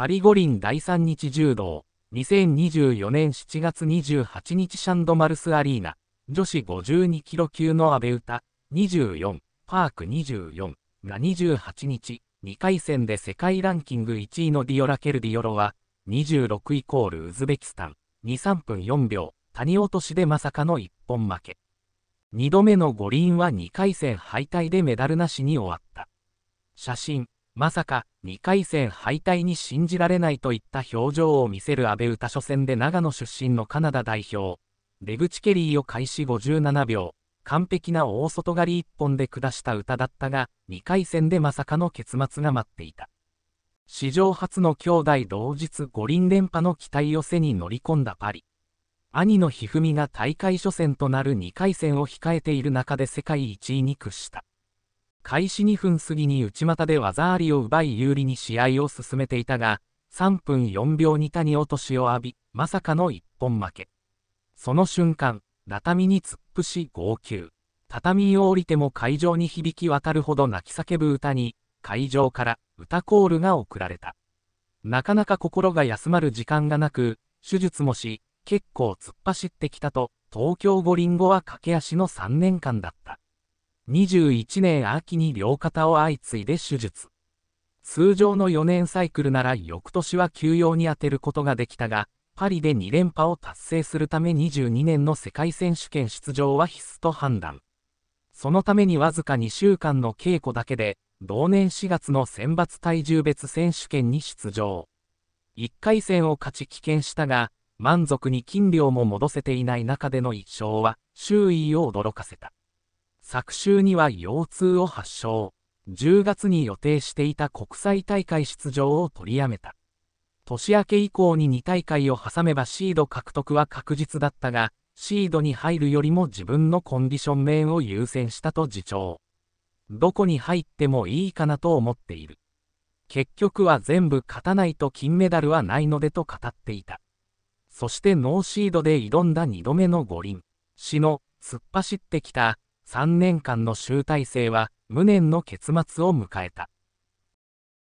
パリ五輪第3日柔道、2024年7月28日シャンドマルスアリーナ、女子52キロ級の阿部詩、24、パーク24が28日、2回戦で世界ランキング1位のディオラ・ケルディオロは、26イコールウズベキスタン、2、3分4秒、谷落としでまさかの一本負け。2度目の五輪は2回戦敗退でメダルなしに終わった。写真まさか2回戦敗退に信じられないといった表情を見せる阿部詩初戦で長野出身のカナダ代表出口ケリーを開始57秒完璧な大外刈り1本で下した歌だったが2回戦でまさかの結末が待っていた史上初の兄弟同日五輪連覇の期待を背に乗り込んだパリ兄の一二三が大会初戦となる2回戦を控えている中で世界1位に屈した開始2分過ぎに内股で技ありを奪い有利に試合を進めていたが、3分4秒に谷落としを浴び、まさかの一本負け。その瞬間、畳に突っ伏し号泣。畳を降りても会場に響き渡るほど泣き叫ぶ歌に、会場から歌コールが送られた。なかなか心が休まる時間がなく、手術もし、結構突っ走ってきたと、東京五輪後は駆け足の3年間だった。21年秋に両肩を相次いで手術。通常の4年サイクルなら翌年は休養に充てることができたが、パリで2連覇を達成するため22年の世界選手権出場は必須と判断。そのためにわずか2週間の稽古だけで、同年4月の選抜体重別選手権に出場。1回戦を勝ち棄権したが、満足に金量も戻せていない中での1勝は、周囲を驚かせた。昨週には腰痛を発症。10月に予定していた国際大会出場を取りやめた。年明け以降に2大会を挟めばシード獲得は確実だったが、シードに入るよりも自分のコンディション面を優先したと自重。どこに入ってもいいかなと思っている。結局は全部勝たないと金メダルはないのでと語っていた。そしてノーシードで挑んだ2度目の五輪。詩の突っ走ってきた3年間の集大成は無念の結末を迎えた。